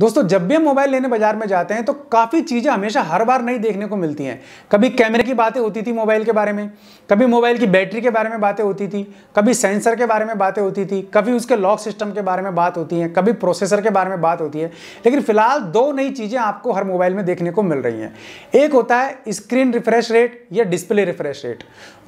दोस्तों जब भी हम मोबाइल लेने बाजार में जाते हैं तो काफ़ी चीज़ें हमेशा हर बार नहीं देखने को मिलती हैं कभी कैमरे की बातें होती थी मोबाइल के बारे में कभी मोबाइल की बैटरी के बारे में बातें होती थी कभी सेंसर के बारे में बातें होती थी कभी उसके लॉक सिस्टम के बारे में बात होती है कभी प्रोसेसर के बारे में बात होती है लेकिन फिलहाल दो नई चीज़ें आपको हर मोबाइल में देखने को मिल रही हैं एक होता है स्क्रीन रिफ्रेश रेट या डिस्प्ले रिफ्रेश रेट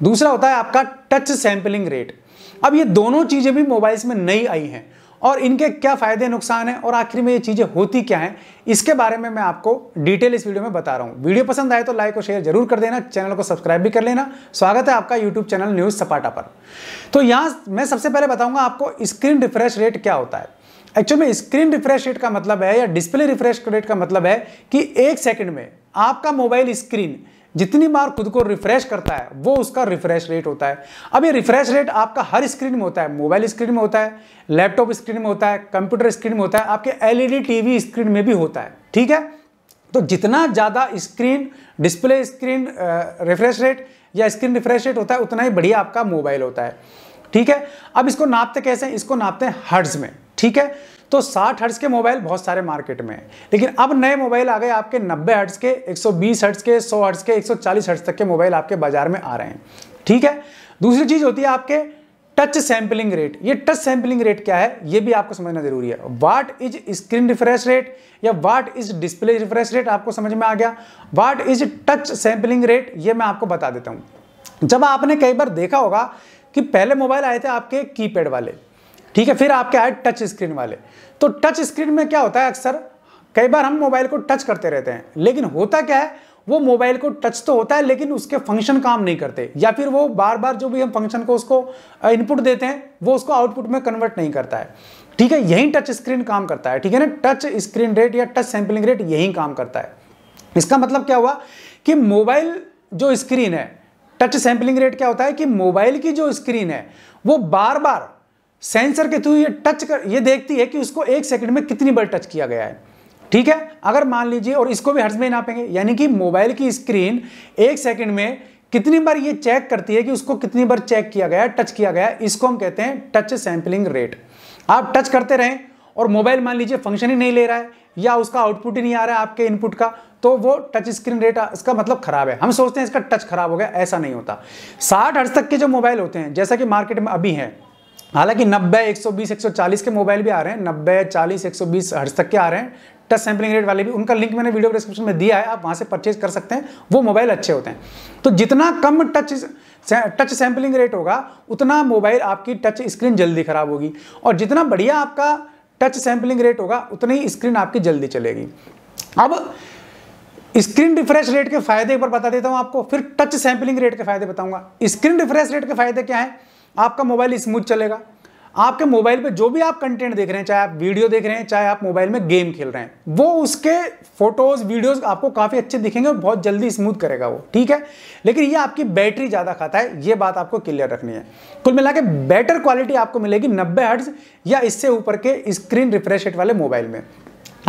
दूसरा होता है आपका टच सैम्पलिंग रेट अब ये दोनों चीज़ें भी मोबाइल्स में नई आई हैं और इनके क्या फ़ायदे नुकसान हैं और आखिर में ये चीज़ें होती क्या हैं इसके बारे में मैं आपको डिटेल इस वीडियो में बता रहा हूँ वीडियो पसंद आए तो लाइक और शेयर जरूर कर देना चैनल को सब्सक्राइब भी कर लेना स्वागत है आपका यूट्यूब चैनल न्यूज़ सपाटा पर तो यहाँ मैं सबसे पहले बताऊँगा आपको स्क्रीन रिफ्रेश रेट क्या होता है एक्चुअल में स्क्रीन रिफ्रेश रेट का मतलब है या डिस्प्ले रिफ्रेश रेट का मतलब है कि एक सेकंड में आपका मोबाइल स्क्रीन जितनी बार खुद को रिफ्रेश करता है वो उसका रिफ्रेश रेट होता है अब ये रिफ्रेश रेट आपका हर स्क्रीन में होता है मोबाइल स्क्रीन में होता है लैपटॉप स्क्रीन में होता है कंप्यूटर स्क्रीन में होता है आपके एलईडी टीवी स्क्रीन में भी होता है ठीक है तो जितना ज़्यादा screen display screen refresh rate या स्क्रीन रिफ्रेश रेट होता है उतना ही बढ़िया आपका मोबाइल होता है ठीक है अब इसको नापते कैसे हैं इसको नापते हैं हर्ट्ज में ठीक है तो 60 हर्ट्स के मोबाइल बहुत सारे मार्केट में हैं लेकिन अब नए मोबाइल आ गए आपके 90 हर्ट्स के 120 हर्ट्स के 100 हर्ट्स के 140 हर्ट्स तक के मोबाइल आपके बाजार में आ रहे हैं ठीक है दूसरी चीज़ होती है आपके टच सैंपलिंग रेट ये टच सैंपलिंग रेट क्या है ये भी आपको समझना जरूरी है what is screen refresh rate या what is display refresh rate आपको समझ में आ गया what is touch sampling rate ये मैं आपको बता देता हूँ जब आपने कई बार देखा होगा कि पहले मोबाइल आए थे आपके कीपैड वाले ठीक है फिर आपके आए टच स्क्रीन वाले तो टच स्क्रीन में क्या होता है अक्सर कई बार हम मोबाइल को टच करते रहते हैं लेकिन होता क्या है वो मोबाइल को टच तो होता है लेकिन उसके फंक्शन काम नहीं करते या फिर वो बार बार जो भी हम फंक्शन को उसको इनपुट देते हैं वो उसको आउटपुट में कन्वर्ट नहीं करता है ठीक है यही टच स्क्रीन काम करता है ठीक है ना टच स्क्रीन रेट या टच सैम्पलिंग रेट यही काम करता है इसका मतलब क्या हुआ कि मोबाइल जो स्क्रीन है टच सैम्पलिंग रेट क्या होता है कि मोबाइल की जो स्क्रीन है वो बार बार सेंसर के थ्रू ये टच कर ये देखती है कि उसको एक सेकंड में कितनी बार टच किया गया है ठीक है अगर मान लीजिए और इसको भी हर्ज में नापेंगे यानी कि मोबाइल की स्क्रीन एक सेकंड में कितनी बार ये चेक करती है कि उसको कितनी बार चेक किया गया टच किया गया इसको हम कहते हैं टच सैम्पलिंग रेट आप टच करते रहें और मोबाइल मान लीजिए फंक्शन ही नहीं ले रहा है या उसका आउटपुट ही नहीं आ रहा है आपके इनपुट का तो वो टच स्क्रीन रेट इसका मतलब खराब है हम सोचते हैं इसका टच खराब हो गया ऐसा नहीं होता साठ हर्ज तक के जो मोबाइल होते हैं जैसा कि मार्केट में अभी है हालांकि 90, 120, 140 के मोबाइल भी आ रहे हैं 90, 40, 120 हर्ट्स तक के आ रहे हैं टच सैम्पलिंग रेट वाले भी उनका लिंक मैंने वीडियो डिस्क्रिप्शन में दिया है आप वहाँ से परचेज कर सकते हैं वो मोबाइल अच्छे होते हैं तो जितना कम टच टच सैम्पलिंग रेट होगा उतना मोबाइल आपकी टच स्क्रीन जल्दी खराब होगी और जितना बढ़िया आपका टच सैम्पलिंग रेट होगा उतनी ही स्क्रीन आपकी जल्दी चलेगी अब स्क्रीन रिफ्रेश रेट के फायदे एक बार बता देता हूँ आपको फिर टच सैम्पलिंग रेट के फायदे बताऊंगा स्क्रीन रिफ्रेश रेट के फायदे क्या है आपका मोबाइल स्मूथ चलेगा आपके मोबाइल पे जो भी आप कंटेंट देख रहे हैं चाहे आप वीडियो देख रहे हैं चाहे आप मोबाइल में गेम खेल रहे हैं वो उसके फोटोज वीडियोस आपको काफ़ी अच्छे दिखेंगे और बहुत जल्दी स्मूथ करेगा वो ठीक है लेकिन ये आपकी बैटरी ज़्यादा खाता है ये बात आपको क्लियर रखनी है कुल मिला के बेटर क्वालिटी आपको मिलेगी नब्बे हर्ट्स या इससे ऊपर के स्क्रीन रिफ्रेश वाले मोबाइल में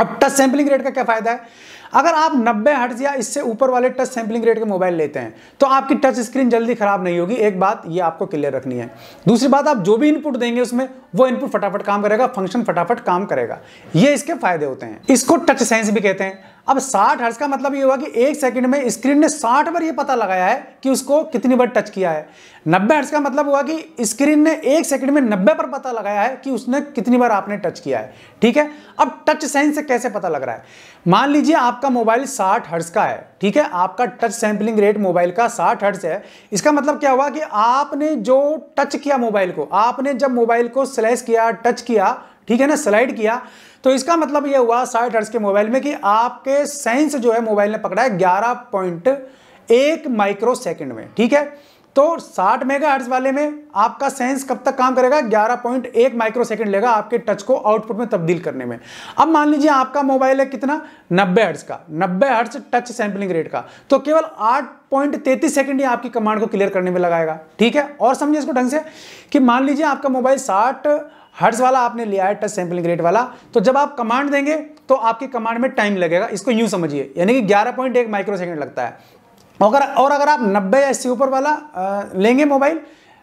अब टच सैम्पलिंग रेट का क्या फायदा है अगर आप 90 हर्ट्ज या इससे ऊपर वाले टच सैम्पलिंग रेट के मोबाइल लेते हैं तो आपकी टच स्क्रीन जल्दी खराब नहीं होगी एक बात ये आपको क्लियर रखनी है दूसरी बात आप जो भी इनपुट देंगे उसमें वो इनपुट फटाफट काम करेगा फंक्शन फटाफट काम करेगा ये इसके फायदे होते हैं इसको टच सेंस भी कहते हैं अब 60 हर्ज का मतलब ये हुआ कि एक सेकंड में स्क्रीन ने 60 बार ये पता लगाया है कि उसको कितनी बार टच किया है 90 हर्ज का मतलब हुआ कि स्क्रीन ने एक सेकंड में 90 पर पता लगाया है कि उसने कितनी बार आपने टच किया है ठीक है अब टच सेंस से कैसे पता लग रहा है मान लीजिए आपका मोबाइल 60 हर्ट्ज का है ठीक है आपका टच सैंपलिंग रेट मोबाइल का 60 हर्ट्ज है इसका मतलब क्या हुआ कि आपने जो टच किया मोबाइल को आपने जब मोबाइल को स्लैश किया टच किया ठीक है ना स्लाइड किया तो इसका मतलब यह हुआ साठ हर्ट्ज के मोबाइल में कि आपके सेंस जो है मोबाइल ने पकड़ा है ग्यारह पॉइंट एक माइक्रो सेकेंड में ठीक है तो 60 मेगा वाले में आपका सेंस कब तक काम करेगा 11.1 माइक्रो सेकेंड लेगा आपके टच को आउटपुट में तब्दील करने में अब मान लीजिए आपका मोबाइल है कितना 90 हर्ट्ज का 90 हर्ट्ज टच सैंपलिंग रेट का तो केवल 8.33 सेकेंड ही आपकी कमांड को क्लियर करने में लगाएगा ठीक है और समझिए इसको ढंग से कि मान लीजिए आपका मोबाइल साठ हर्ट्स वाला आपने लिया है टच सैंपलिंग रेट वाला तो जब आप कमांड देंगे तो आपकी कमांड में टाइम लगेगा इसको यूं समझिए यानी कि 11.1 माइक्रो सेकेंड लगता है अगर और अगर आप नब्बे या इससे ऊपर वाला लेंगे मोबाइल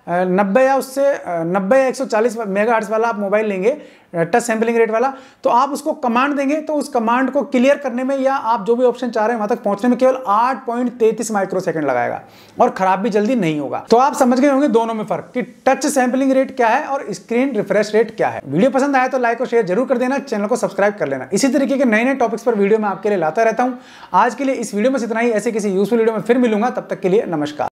नब्बे या उससे नब्बे या एक सौ चालीस मेगा हर्ट्स वाला आप मोबाइल लेंगे टच सैम्पलिंग रेट वाला तो आप उसको कमांड देंगे तो उस कमांड को क्लियर करने में या आप जो भी ऑप्शन चाह रहे हैं वहाँ तक पहुँचने में केवल आठ पॉइंट तैंतीस माइक्रो सेकेंड लगाएगा और ख़राब भी जल्दी नहीं होगा तो आप समझ गए होंगे दोनों में फ़र्क कि टच सैम्पलिंग रेट क्या है और स्क्रीन रिफ्रेश रेट क्या है वीडियो पसंद आया तो लाइक और शेयर जरूर कर देना चैनल को सब्सक्राइब कर लेना इसी तरीके के नए नए टॉपिक्स पर वीडियो मैं आपके लिए लाता रहता हूँ आज के लिए इस वीडियो में इतना ही ऐसे किसी यूजफुल वीडियो में फिर मिलूंगा तब तक के लिए नमस्कार